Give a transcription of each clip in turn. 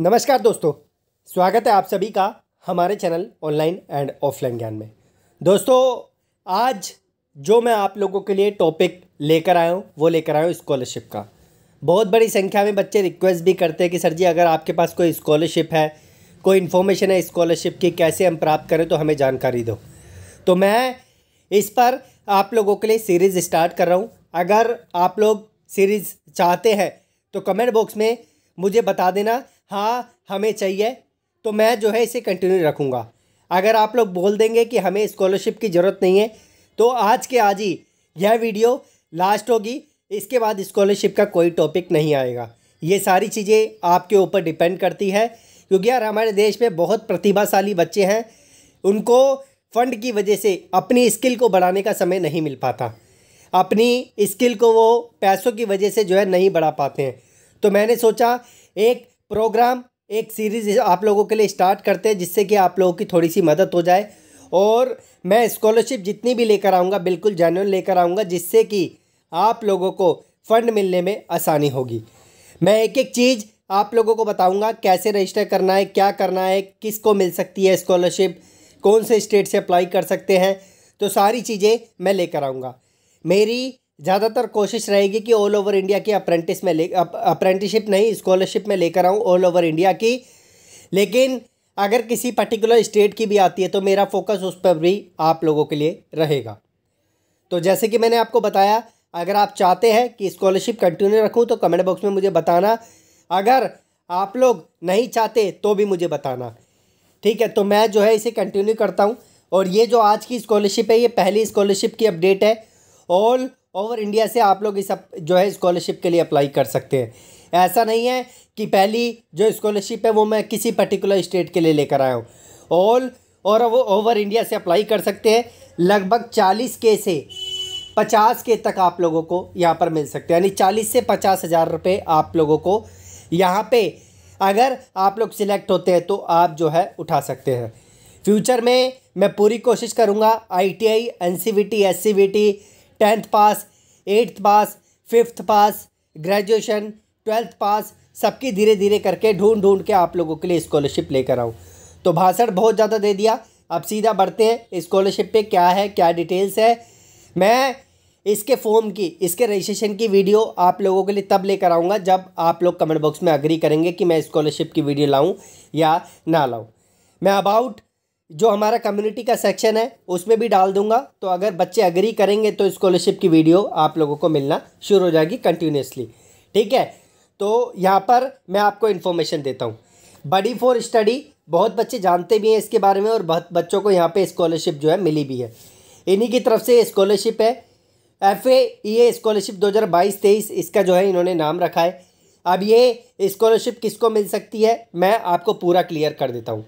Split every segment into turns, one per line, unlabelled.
नमस्कार दोस्तों स्वागत है आप सभी का हमारे चैनल ऑनलाइन एंड ऑफलाइन ज्ञान में दोस्तों आज जो मैं आप लोगों के लिए टॉपिक लेकर आया हूँ वो लेकर आया हूँ स्कॉलरशिप का बहुत बड़ी संख्या में बच्चे रिक्वेस्ट भी करते हैं कि सर जी अगर आपके पास कोई स्कॉलरशिप है कोई इन्फॉर्मेशन है स्कॉलरशिप की कैसे हम प्राप्त करें तो हमें जानकारी दो तो मैं इस पर आप लोगों के लिए सीरीज़ स्टार्ट कर रहा हूँ अगर आप लोग सीरीज़ चाहते हैं तो कमेंट बॉक्स में मुझे बता देना हाँ हमें चाहिए तो मैं जो है इसे कंटिन्यू रखूँगा अगर आप लोग बोल देंगे कि हमें स्कॉलरशिप की ज़रूरत नहीं है तो आज के आज ही यह वीडियो लास्ट होगी इसके बाद स्कॉलरशिप का कोई टॉपिक नहीं आएगा ये सारी चीज़ें आपके ऊपर डिपेंड करती है क्योंकि यार हमारे देश में बहुत प्रतिभाशाली बच्चे हैं उनको फंड की वजह से अपनी स्किल को बढ़ाने का समय नहीं मिल पाता अपनी स्किल को वो पैसों की वजह से जो है नहीं बढ़ा पाते हैं तो मैंने सोचा एक प्रोग्राम एक सीरीज़ आप लोगों के लिए स्टार्ट करते हैं जिससे कि आप लोगों की थोड़ी सी मदद हो जाए और मैं स्कॉलरशिप जितनी भी लेकर आऊँगा बिल्कुल जैनुअन लेकर आऊँगा जिससे कि आप लोगों को फ़ंड मिलने में आसानी होगी मैं एक एक चीज़ आप लोगों को बताऊंगा कैसे रजिस्टर करना है क्या करना है किसको मिल सकती है स्कॉलरशिप कौन से स्टेट से अप्लाई कर सकते हैं तो सारी चीज़ें मैं लेकर आऊँगा मेरी ज़्यादातर कोशिश रहेगी कि ऑल ओवर इंडिया की अप्रेंटिस में ले अप्रेंटिसशिप नहीं स्कॉलरशिप में लेकर आऊँ ऑल ओवर इंडिया की लेकिन अगर किसी पर्टिकुलर स्टेट की भी आती है तो मेरा फोकस उस पर भी आप लोगों के लिए रहेगा तो जैसे कि मैंने आपको बताया अगर आप चाहते हैं कि स्कॉलरशिप कंटिन्यू रखूँ तो कमेंट बॉक्स में मुझे बताना अगर आप लोग नहीं चाहते तो भी मुझे बताना ठीक है तो मैं जो है इसे कंटिन्यू करता हूँ और ये जो आज की स्कॉलरशिप है ये पहली स्कॉलरशिप की अपडेट है ऑल ओवर इंडिया से आप लोग इस जो है स्कॉलरशिप के लिए अप्लाई कर सकते हैं ऐसा नहीं है कि पहली जो स्कॉलरशिप है वो मैं किसी पर्टिकुलर स्टेट के लिए लेकर आया हूँ ऑल और वो ओवर इंडिया से अप्लाई कर सकते हैं लगभग चालीस के से पचास के तक आप लोगों को यहाँ पर मिल सकते हैं यानी चालीस से पचास हज़ार रुपये आप लोगों को यहाँ पे अगर आप लोग सिलेक्ट होते हैं तो आप जो है उठा सकते हैं फ्यूचर में मैं पूरी कोशिश करूँगा I T I N C V T S C V T tenth pass eighth pass fifth pass graduation twelfth pass सबकी धीरे धीरे करके ढूंढ ढूंढ के आप लोगों के लिए स्कॉलरशिप लेकर आऊँ तो भाषण बहुत ज़्यादा दे दिया अब सीधा बढ़ते हैं स्कॉलरशिप पे क्या है क्या डिटेल्स है मैं इसके फॉर्म की इसके रजिस्ट्रेशन की वीडियो आप लोगों के लिए तब लेकर आऊँगा जब आप लोग कमेंट बॉक्स में अग्री करेंगे कि मैं स्कॉलरशिप की वीडियो लाऊँ या ना लाऊँ मैं अबाउट जो हमारा कम्युनिटी का सेक्शन है उसमें भी डाल दूंगा तो अगर बच्चे अग्री करेंगे तो स्कॉलरशिप की वीडियो आप लोगों को मिलना शुरू हो जाएगी कंटिन्यूसली ठीक है तो यहाँ पर मैं आपको इन्फॉर्मेशन देता हूँ बडी फॉर स्टडी बहुत बच्चे जानते भी हैं इसके बारे में और बहुत बच्चों को यहाँ पर स्कॉलरशिप जो है मिली भी है इन्हीं की तरफ से स्कॉलरशिप है एफ ए स्कॉलरशिप दो हज़ार बाईस तेईस इसका जो है इन्होंने नाम रखा है अब ये स्कॉलरशिप किसको मिल सकती है मैं आपको पूरा क्लियर कर देता हूँ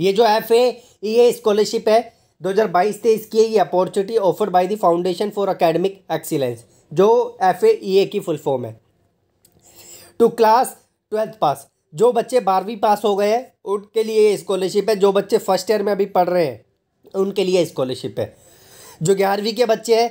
ये जो एफ है ये स्कॉलरशिप है 2022 तेईस e की ये opportunity offered by the foundation for academic excellence जो एफ ए की फुल फॉर्म है टू क्लास ट्वेल्थ पास जो बच्चे बारहवीं पास हो गए हैं उनके लिए स्कॉलरशिप है जो बच्चे फर्स्ट ईयर में अभी पढ़ रहे हैं उनके लिए स्कॉलरशिप है जो ग्यारहवीं के बच्चे हैं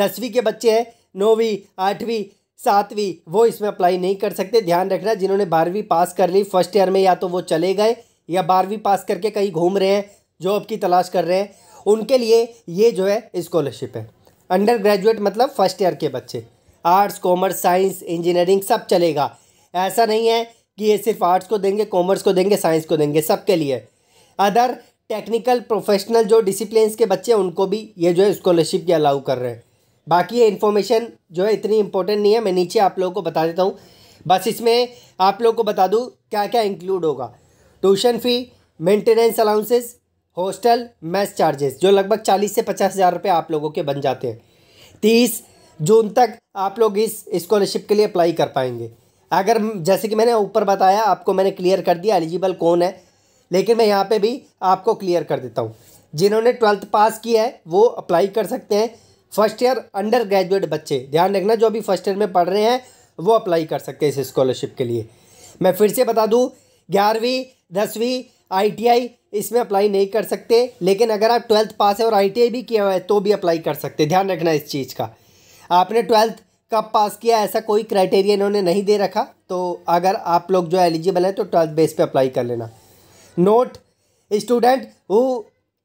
दसवीं के बच्चे हैं नौवीं आठवीं सातवीं वो इसमें अप्लाई नहीं कर सकते ध्यान रखना जिन्होंने बारहवीं पास कर ली फर्स्ट ईयर में या तो वो चले गए या बारहवीं पास करके कहीं घूम रहे हैं जॉब की तलाश कर रहे हैं उनके लिए ये जो है स्कॉलरशिप है अंडर ग्रेजुएट मतलब फर्स्ट ईयर के बच्चे आर्ट्स कॉमर्स साइंस इंजीनियरिंग सब चलेगा ऐसा नहीं है कि ये सिर्फ आर्ट्स को देंगे कॉमर्स को देंगे साइंस को देंगे सबके लिए अदर टेक्निकल प्रोफेशनल जो डिसिप्लिन के बच्चे उनको भी ये जो है स्कॉलरशिप के अलाउ कर रहे हैं बाकी ये इन्फॉर्मेशन जो है इतनी इंपॉर्टेंट नहीं है मैं नीचे आप लोगों को बता देता हूँ बस इसमें आप लोगों को बता दूँ क्या क्या इंक्लूड होगा tuition fee maintenance allowances hostel mess charges जो लगभग चालीस से पचास हज़ार रुपये आप लोगों के बन जाते हैं तीस जून तक आप लोग इस स्कॉलरशिप के लिए अप्लाई कर पाएंगे अगर जैसे कि मैंने ऊपर बताया आपको मैंने क्लियर कर दिया एलिजिबल कौन है लेकिन मैं यहाँ पर भी आपको क्लियर कर देता हूँ जिन्होंने ट्वेल्थ पास किया है वो अप्लाई कर सकते हैं फर्स्ट ईयर अंडर ग्रेजुएट बच्चे ध्यान रखना जो अभी फर्स्ट ईयर में पढ़ रहे हैं वो अप्लाई कर सकते हैं इस स्कॉलरशिप के लिए मैं फिर से बता दूँ ग्यारहवीं दसवीं आईटीआई इसमें अप्लाई नहीं कर सकते लेकिन अगर आप ट्वेल्थ पास है और आईटीआई भी किया हुआ है तो भी अप्लाई कर सकते ध्यान रखना इस चीज़ का आपने ट्वेल्थ कब पास किया ऐसा कोई क्राइटेरिया इन्होंने नहीं दे रखा तो अगर आप लोग जो एलिजिबल हैं तो ट्वेल्थ बेस पर अप्लाई कर लेना note students who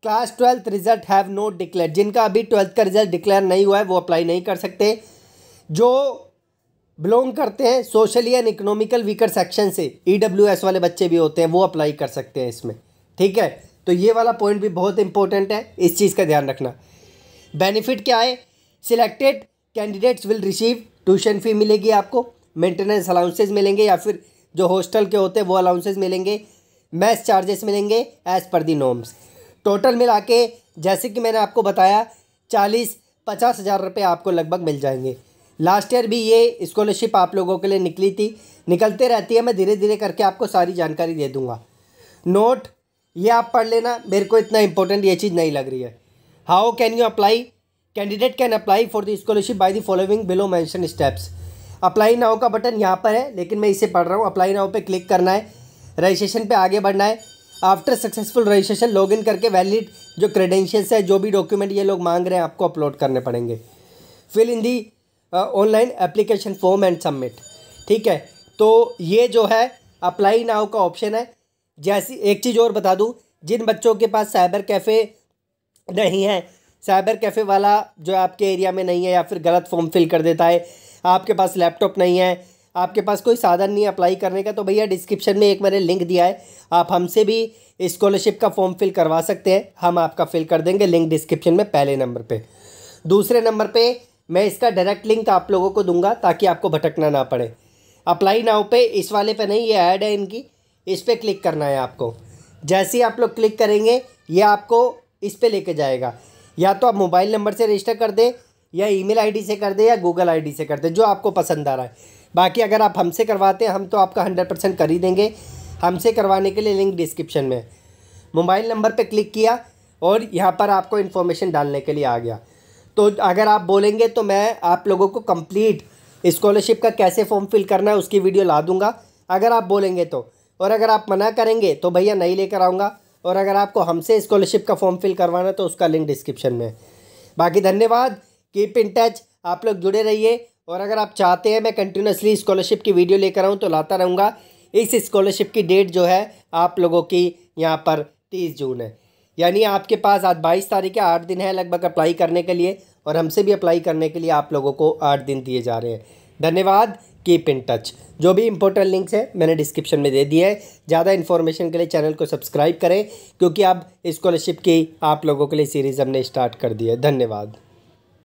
class twelfth result have not declare जिनका अभी ट्वेल्थ का रिजल्ट डिक्लेयर नहीं हुआ है वो अप्लाई नहीं कर सकते जो बिलोंग करते हैं socially and economical weaker section से ई e वाले बच्चे भी होते हैं वो अप्लाई कर सकते हैं इसमें ठीक है तो ये वाला पॉइंट भी बहुत इंपॉर्टेंट है इस चीज़ का ध्यान रखना बेनिफिट क्या है selected candidates will receive tuition fee मिलेगी आपको मेंटेनेंस अलाउंसेज मिलेंगे या फिर जो हॉस्टल के होते हैं वो अलाउंसेज मिलेंगे मैथ चार्जेस मिलेंगे एज़ पर दी नॉर्म्स टोटल मिला के जैसे कि मैंने आपको बताया चालीस पचास हज़ार रुपये आपको लगभग मिल जाएंगे लास्ट ईयर भी ये स्कॉलरशिप आप लोगों के लिए निकली थी निकलते रहती है मैं धीरे धीरे करके आपको सारी जानकारी दे दूँगा नोट ये आप पढ़ लेना मेरे को इतना इंपॉर्टेंट ये चीज़ नहीं लग रही है how can you apply candidate can apply for the scholarship by the following below mention steps apply now का बटन यहाँ पर है लेकिन मैं इसे पढ़ रहा हूँ अप्लाई नाउ पे क्लिक करना है रजिस्ट्रेशन पे आगे बढ़ना है आफ्टर सक्सेसफुल रजिस्ट्रेशन इन करके वैलिड जो क्रेडेंशियल्स है जो भी डॉक्यूमेंट ये लोग मांग रहे हैं आपको अपलोड करने पड़ेंगे fill in the online application form and submit ठीक है तो ये जो है अप्लाई नाउ का ऑप्शन है जैसी एक चीज़ और बता दूँ जिन बच्चों के पास साइबर कैफ़े नहीं है साइबर कैफ़े वाला जो आपके एरिया में नहीं है या फिर गलत फॉर्म फिल कर देता है आपके पास लैपटॉप नहीं है आपके पास कोई साधन नहीं है अप्लाई करने का तो भैया डिस्क्रिप्शन में एक मैंने लिंक दिया है आप हमसे भी स्कॉलरशिप का फॉर्म फिल करवा सकते हैं हम आपका फिल कर देंगे लिंक डिस्क्रिप्शन में पहले नंबर पर दूसरे नंबर पर मैं इसका डायरेक्ट लिंक आप लोगों को दूंगा ताकि आपको भटकना ना पड़े अप्लाई नाउ पे इस वाले पे नहीं ये ऐड है इनकी इस पर क्लिक करना है आपको जैसे ही आप लोग क्लिक करेंगे ये आपको इस पर लेके जाएगा या तो आप मोबाइल नंबर से रजिस्टर कर दें या ई मेल से कर दें या गूगल आई से कर दें जो आपको पसंद आ रहा है बाकी अगर आप हमसे करवाते हैं हम तो आपका हंड्रेड परसेंट कर ही देंगे हमसे करवाने के लिए लिंक डिस्क्रिप्शन में मोबाइल नंबर पर क्लिक किया और यहाँ पर आपको इन्फॉर्मेशन डालने के लिए आ गया तो अगर आप बोलेंगे तो मैं आप लोगों को कंप्लीट स्कॉलरशिप का कैसे फॉर्म फिल करना है उसकी वीडियो ला दूँगा अगर आप बोलेंगे तो और अगर आप मना करेंगे तो भैया नहीं लेकर आऊँगा और अगर आपको हमसे स्कॉलरशिप का फॉर्म फिल करवाना तो उसका लिंक डिस्क्रिप्शन में है बाकी धन्यवाद कीप इन टच आप लोग जुड़े रहिए और अगर आप चाहते हैं मैं कंटिन्यूसली स्कॉलरशिप की वीडियो लेकर आऊँ तो लाता रहूँगा इस स्कॉलरशिप की डेट जो है आप लोगों की यहाँ पर तीस जून है यानी आपके पास आज बाईस तारीख है आठ दिन है लगभग अप्लाई करने के लिए और हमसे भी अप्लाई करने के लिए आप लोगों को आठ दिन दिए जा रहे हैं धन्यवाद कीप इन टच जो भी इंपॉर्टेंट लिंक्स है मैंने डिस्क्रिप्शन में दे दिया है ज़्यादा इन्फॉर्मेशन के लिए चैनल को सब्सक्राइब करें क्योंकि अब स्कॉलरशिप की आप लोगों के लिए सीरीज़ हमने स्टार्ट कर दी है धन्यवाद